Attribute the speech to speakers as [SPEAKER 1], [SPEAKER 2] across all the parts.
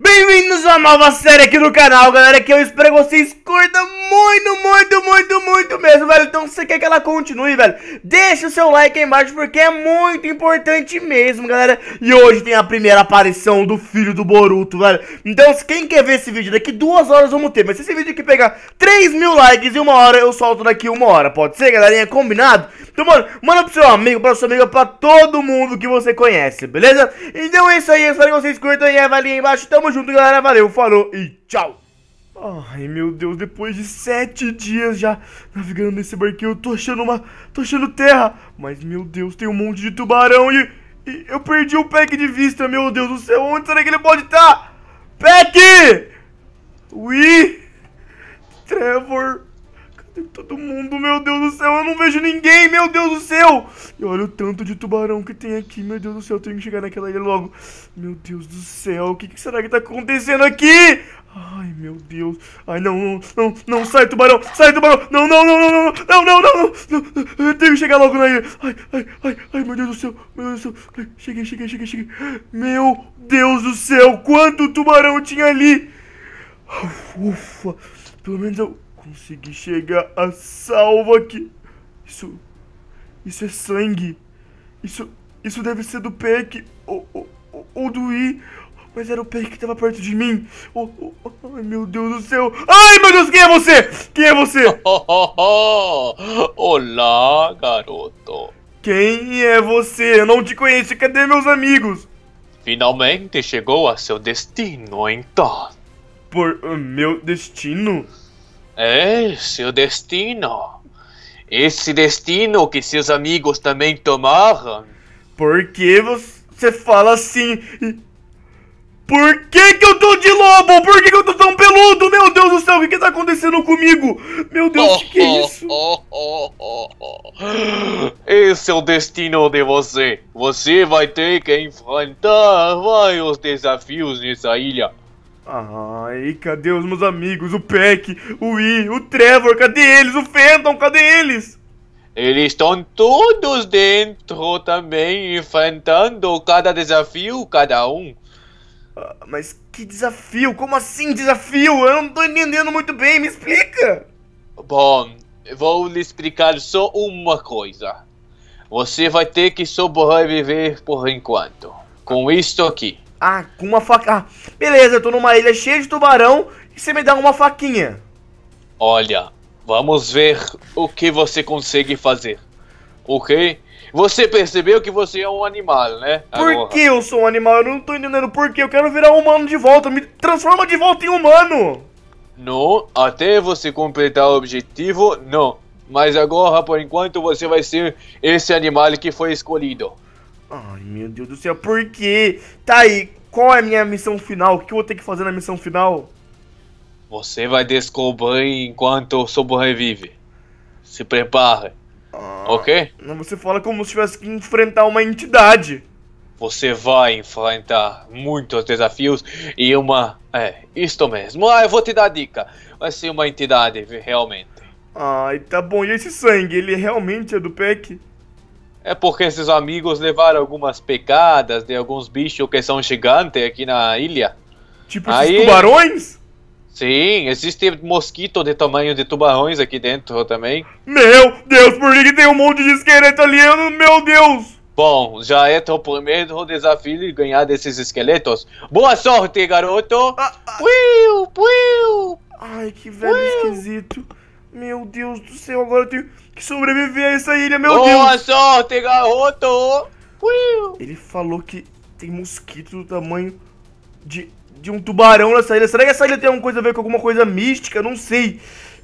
[SPEAKER 1] Baby Bem-vindos a uma nova série aqui no canal, galera, que eu espero que vocês curtam muito, muito, muito, muito mesmo, velho. Então, se você quer que ela continue, velho, deixa o seu like aí embaixo, porque é muito importante mesmo, galera. E hoje tem a primeira aparição do filho do Boruto, velho. Então, se quem quer ver esse vídeo, daqui duas horas vamos ter. Mas se esse vídeo aqui pegar 3 mil likes e uma hora, eu solto daqui uma hora. Pode ser, galerinha? Combinado? Então, mano, manda pro seu amigo, pra sua amiga, pra todo mundo que você conhece, beleza? Então é isso aí, espero que vocês curtam e é, avaliem aí embaixo. Tamo junto, galera valeu, falou e tchau. Ai, meu Deus, depois de sete dias já navegando nesse barquinho, eu tô achando uma... Tô achando terra. Mas, meu Deus, tem um monte de tubarão e... e eu perdi o pack de vista, meu Deus do céu. Onde será que ele pode estar? Tá? we Ui! Trevor... Tem todo mundo, meu Deus do céu, eu não vejo ninguém, meu Deus do céu! E olha o tanto de tubarão que tem aqui, meu Deus do céu, eu tenho que chegar naquela ilha logo. Meu Deus do céu, o que, que será que tá acontecendo aqui? Ai, meu Deus. Ai, não, não, não, não, sai, tubarão, sai, tubarão. Não, não, não, não, não, não, não, não, não, não. Eu tenho que chegar logo na ilha. Ai, ai, ai, ai, meu Deus do céu, meu Deus do céu. cheguei, cheguei, cheguei, cheguei. Meu Deus do céu, quanto tubarão tinha ali. Ufa, pelo menos eu Consegui chegar a salvo aqui. Isso. Isso é sangue. Isso. Isso deve ser do Peck ou, ou, ou do I. Mas era o Peck que tava perto de mim. Oh, oh, oh, ai, meu Deus do céu. Ai, meu Deus, quem é você? Quem é você? Olá, garoto. Quem é você? Eu não te conheço. Cadê meus amigos?
[SPEAKER 2] Finalmente chegou a seu destino, então. Por uh, meu destino? É seu destino. Esse destino que seus amigos também
[SPEAKER 1] tomaram. Por que você fala assim? Por que, que eu tô de lobo? Por que, que eu tô tão peludo? Meu Deus do céu, o que, que tá acontecendo comigo? Meu Deus, o oh, que, que é oh, oh, isso?
[SPEAKER 2] Oh, oh, oh, Esse é o destino de você. Você vai ter que enfrentar vários desafios
[SPEAKER 1] nessa ilha. Ai, cadê os meus amigos? O Peck, o I, o Trevor, cadê eles? O Fenton, cadê eles? Eles estão todos dentro
[SPEAKER 2] também, enfrentando cada desafio, cada um. Ah, mas
[SPEAKER 1] que desafio? Como assim desafio? Eu não tô entendendo muito bem, me explica!
[SPEAKER 2] Bom, vou lhe explicar só uma coisa. Você vai ter que sobreviver por enquanto. Com isto aqui.
[SPEAKER 1] Ah, com uma faca. Ah, beleza, eu tô numa ilha cheia de tubarão e você me dá uma faquinha.
[SPEAKER 2] Olha, vamos ver o que você consegue fazer. Ok? Você percebeu que você é um animal, né? Agora. Por que
[SPEAKER 1] eu sou um animal? Eu não tô entendendo por que. Eu quero virar um humano de volta. Me transforma de volta em humano.
[SPEAKER 2] Não, até você completar o objetivo, não. Mas agora, por enquanto, você vai ser esse animal que foi
[SPEAKER 1] escolhido. Ai, meu Deus do céu, por quê? Tá aí, qual é a minha missão final? O que eu vou ter que fazer na missão final?
[SPEAKER 2] Você vai descobrir enquanto o sobrevive. Se prepare. Ah, ok?
[SPEAKER 1] Você fala como se tivesse
[SPEAKER 2] que enfrentar uma entidade. Você vai enfrentar muitos desafios e uma. É, isto mesmo. Ah, eu vou te dar a dica. Vai ser uma entidade,
[SPEAKER 1] realmente. Ai, tá bom. E esse sangue, ele realmente é do Peck?
[SPEAKER 2] É porque esses amigos levaram algumas pecadas de alguns bichos que são gigantes aqui na ilha. Tipo Aí, tubarões? Sim, existe mosquito de tamanho de tubarões aqui dentro também.
[SPEAKER 1] Meu Deus, por que tem um monte de esqueleto ali? Meu Deus!
[SPEAKER 2] Bom, já é teu primeiro desafio de ganhar desses esqueletos. Boa sorte, garoto! Ah,
[SPEAKER 1] ah. Puiu, puiu! Ai, que velho esquisito. Meu Deus do céu, agora eu tenho que sobreviver a essa ilha, meu Boa Deus! Boa sorte, garoto! Ele falou que tem mosquito do tamanho de, de um tubarão nessa ilha. Será que essa ilha tem alguma coisa a ver com alguma coisa mística? Eu não sei.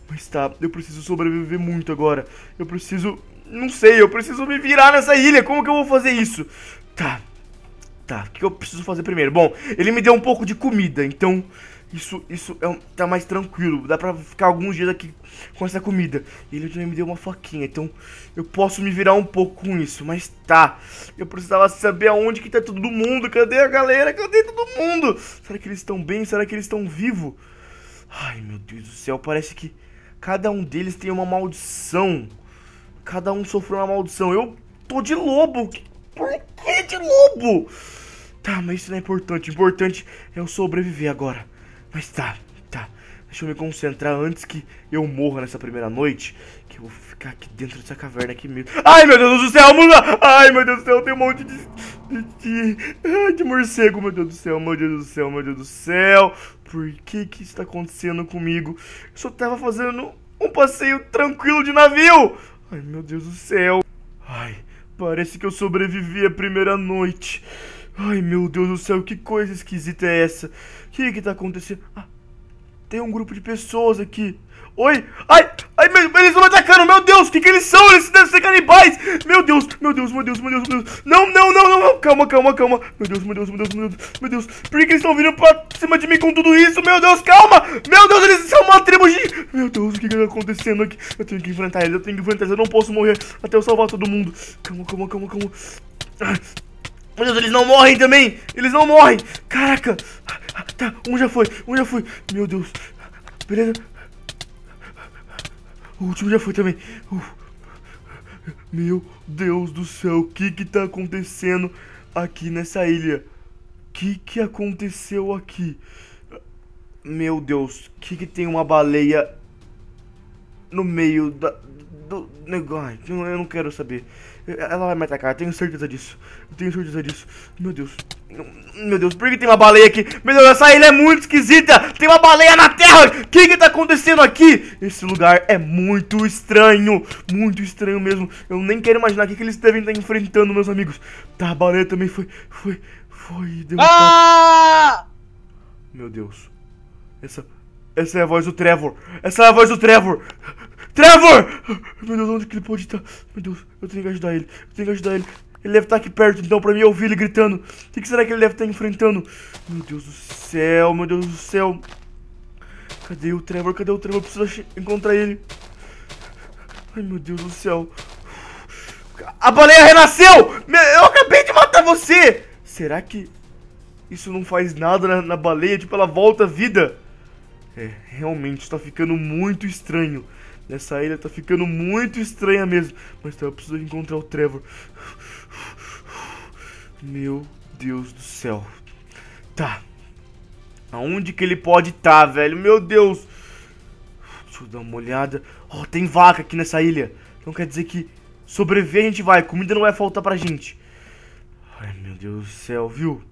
[SPEAKER 1] Mas tá, eu preciso sobreviver muito agora. Eu preciso... Não sei, eu preciso me virar nessa ilha. Como que eu vou fazer isso? Tá. Tá, o que eu preciso fazer primeiro? Bom, ele me deu um pouco de comida, então... Isso, isso é um, tá mais tranquilo. Dá pra ficar alguns dias aqui com essa comida. E ele também me deu uma faquinha, então eu posso me virar um pouco com isso. Mas tá, eu precisava saber aonde que tá todo mundo. Cadê a galera? Cadê todo mundo? Será que eles estão bem? Será que eles estão vivos? Ai, meu Deus do céu, parece que cada um deles tem uma maldição. Cada um sofreu uma maldição. Eu tô de lobo. Por que de lobo? Tá, mas isso não é importante. O importante é eu sobreviver agora. Mas tá, tá. Deixa eu me concentrar antes que eu morra nessa primeira noite. Que eu vou ficar aqui dentro dessa caverna aqui mesmo. Ai, meu Deus do céu, mano! Ai, meu Deus do céu, tem um monte de... De, de, de morcego, meu Deus do céu, meu Deus do céu, meu Deus do céu. Por que que isso tá acontecendo comigo? Eu só tava fazendo um passeio tranquilo de navio. Ai, meu Deus do céu. Ai, parece que eu sobrevivi a primeira noite. Ai, meu Deus do céu, que coisa esquisita é essa? O que que tá acontecendo? Ah, tem um grupo de pessoas aqui. Oi! Ai! Ai, meu, eles estão me atacando! Meu Deus, o que que eles são? Eles devem ser canibais! Meu Deus, meu Deus, meu Deus, meu Deus, meu Deus! Não, não, não, não, não! Calma, calma, calma! Meu Deus, meu Deus, meu Deus, meu Deus, meu Deus! Por que, que eles estão vindo pra cima de mim com tudo isso? Meu Deus, calma! Meu Deus, eles são uma tribo de... Meu Deus, o que que tá acontecendo aqui? Eu tenho que enfrentar eles, eu tenho que enfrentar eles, eu não posso morrer até eu salvar todo mundo. Calma, calma, calma, calma. Ah. Meu Deus, eles não morrem também! Eles não morrem! Caraca! Tá, um já foi, um já foi. Meu Deus. Beleza. O último já foi também. Uf. Meu Deus do céu, o que que tá acontecendo aqui nessa ilha? O que que aconteceu aqui? Meu Deus, o que que tem uma baleia no meio da, do negócio? Eu não quero saber. Ela vai me atacar, eu tenho certeza disso. Eu tenho certeza disso. Meu Deus. Meu Deus, por que tem uma baleia aqui? Meu Deus, essa ilha é muito esquisita. Tem uma baleia na terra. O que que tá acontecendo aqui? Esse lugar é muito estranho. Muito estranho mesmo. Eu nem quero imaginar o que, que eles devem estar enfrentando, meus amigos. Tá, a baleia também foi... Foi... Foi... Deu ah! Meu Deus. Essa... Essa é a voz do Trevor. Essa é a voz do Trevor. Trevor! Meu Deus, onde que ele pode estar? Meu Deus, eu tenho que ajudar ele. Eu tenho que ajudar ele. Ele deve estar aqui perto, então, pra mim ouvir ele gritando. O que, que será que ele deve estar enfrentando? Meu Deus do céu, meu Deus do céu. Cadê o Trevor? Cadê o Trevor? Eu preciso encontrar ele. Ai, meu Deus do céu.
[SPEAKER 2] A baleia renasceu!
[SPEAKER 1] Eu acabei de matar você! Será que isso não faz nada na, na baleia? Tipo, ela volta à vida? É, realmente está ficando muito estranho. Nessa ilha tá ficando muito estranha mesmo. Mas tá, eu preciso encontrar o Trevor. Meu Deus do céu. Tá. Aonde que ele pode estar, tá, velho? Meu Deus. Deixa eu dar uma olhada. Ó, oh, tem vaca aqui nessa ilha. Então quer dizer que sobreviver a gente vai. Comida não vai faltar pra gente. Ai, meu Deus do céu, viu?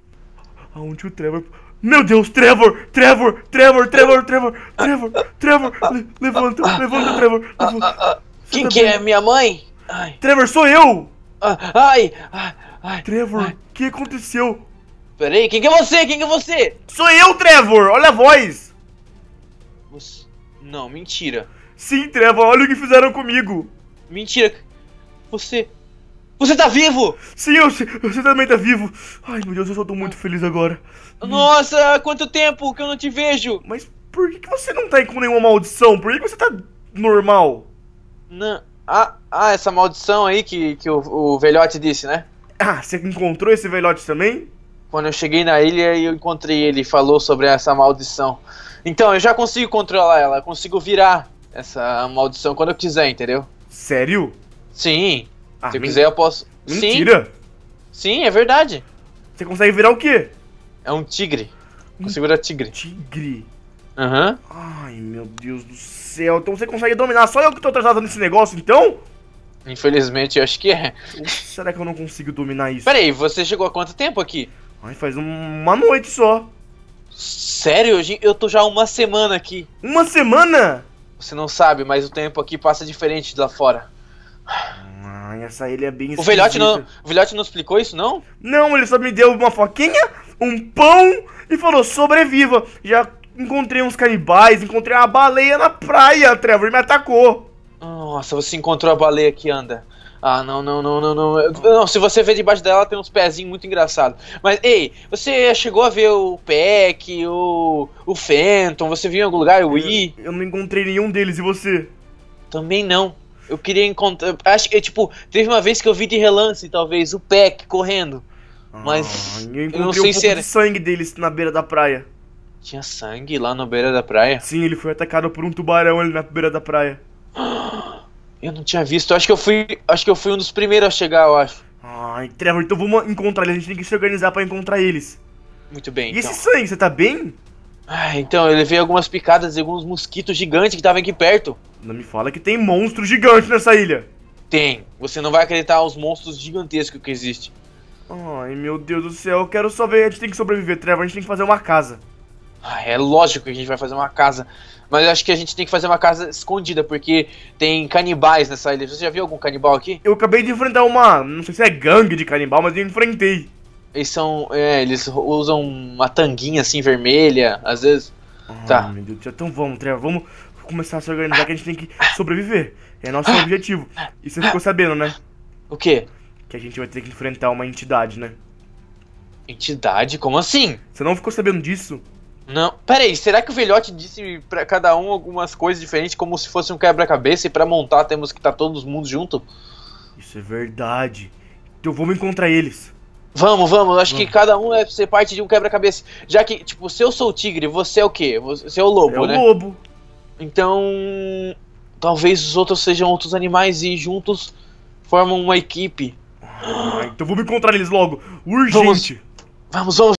[SPEAKER 1] Aonde o Trevor... Meu Deus, Trevor, Trevor, Trevor, Trevor, Trevor, Trevor, Trevor, le levanta, levanta, Trevor. Levanta. Quem tá que é? bem? é? Minha mãe? Ai. Trevor, sou eu! Ah, ai,
[SPEAKER 2] ai, ai. Trevor, o que aconteceu? Peraí, quem
[SPEAKER 1] que é você? Quem que é você? Sou eu, Trevor! Olha a voz!
[SPEAKER 2] Você... Não, mentira.
[SPEAKER 1] Sim, Trevor, olha o que fizeram comigo! Mentira! Você. Você tá vivo! Sim, eu, você também tá vivo! Ai meu Deus, eu só tô muito feliz agora. Nossa, quanto tempo que eu não te vejo! Mas por que, você não tá aí com nenhuma maldição? Por que, que você tá normal?
[SPEAKER 2] Não. Ah, ah, essa maldição aí que, que o, o velhote disse, né? Ah, você encontrou esse velhote também? Quando eu cheguei na ilha, eu encontrei ele e falou sobre essa maldição. Então, eu já consigo controlar ela, consigo virar essa maldição quando eu quiser, entendeu? Sério? Sim. Ah, Se quiser, eu posso. Mentira! Sim, sim, é verdade. Você consegue virar o quê? É um tigre.
[SPEAKER 1] Consigo virar tigre. Tigre? Aham. Uhum. Ai, meu Deus do céu. Então você consegue dominar só eu que tô atrasado nesse negócio, então? Infelizmente, eu acho que é. Será que eu não consigo dominar isso? Peraí, você chegou há quanto tempo aqui? Ai, faz uma noite só.
[SPEAKER 2] Sério? Eu tô já uma semana aqui. Uma semana? Você não sabe, mas o tempo aqui passa diferente de lá fora
[SPEAKER 1] essa ilha é bem o velhote não O velhote não explicou isso, não? Não, ele só me deu uma foquinha, um pão e falou, sobreviva. Já encontrei uns canibais, encontrei uma baleia na praia, Trevor, e me atacou.
[SPEAKER 2] Nossa, você encontrou a baleia que anda. Ah, não, não, não, não, não. Não, se você vê debaixo dela, tem uns pezinhos muito engraçados. Mas, ei, você chegou a ver o Peck, o, o Fenton, você viu em algum lugar o I?
[SPEAKER 1] Eu, eu não encontrei nenhum deles, e você?
[SPEAKER 2] Também não. Eu queria encontrar. Acho que, tipo, teve uma vez que eu vi de relance, talvez,
[SPEAKER 1] o Peck correndo. Ah, mas. Ah, eu encontrei eu não sei um pouco se era... de sangue deles na beira da praia. Tinha
[SPEAKER 2] sangue lá na beira da praia? Sim,
[SPEAKER 1] ele foi atacado por um tubarão ali na beira da praia.
[SPEAKER 2] Eu não tinha visto. Acho que eu fui, acho que eu fui um dos primeiros a chegar, eu acho. Ai, Trevor, então vamos encontrar eles. A gente tem que se organizar para encontrar eles. Muito bem, E então. esse sangue, você tá bem? Ah, então, eu levei algumas picadas de alguns mosquitos gigantes que estavam aqui perto. Não me fala que tem monstro gigante nessa ilha. Tem. Você não vai acreditar os monstros gigantescos que existem. Ai, meu Deus do céu, eu quero só ver. A gente tem que sobreviver, Trevor. A gente tem que fazer uma casa. Ah, é lógico que a gente vai fazer uma casa. Mas eu acho que a gente tem que fazer uma casa escondida, porque tem canibais nessa ilha. Você já viu algum canibal aqui? Eu acabei de enfrentar uma. Não sei se é gangue de canibal, mas eu enfrentei. Eles são. É, eles usam uma tanguinha assim vermelha, às vezes.
[SPEAKER 1] Ah, tá. Meu Deus do céu. Então vamos, Trevor, vamos começar a se organizar que a gente tem que sobreviver. É nosso objetivo. E você ficou sabendo, né? O quê? Que a gente vai ter que enfrentar uma entidade, né? Entidade? Como assim? Você não ficou sabendo disso?
[SPEAKER 2] Não. Pera aí. será que o velhote disse para cada um algumas coisas diferentes, como se fosse um quebra-cabeça e para montar temos que estar tá todos os mundo junto? Isso é verdade. Então vamos encontrar eles. Vamos, vamos. Acho que cada um é ser parte de um quebra-cabeça. Já que, tipo, se eu sou o tigre, você é o quê? Você é o lobo, é né? É o lobo. Então, talvez os outros sejam outros animais e juntos formam uma equipe. Ah, então vamos encontrar eles logo. Urgente. Vamos, vamos, vamos.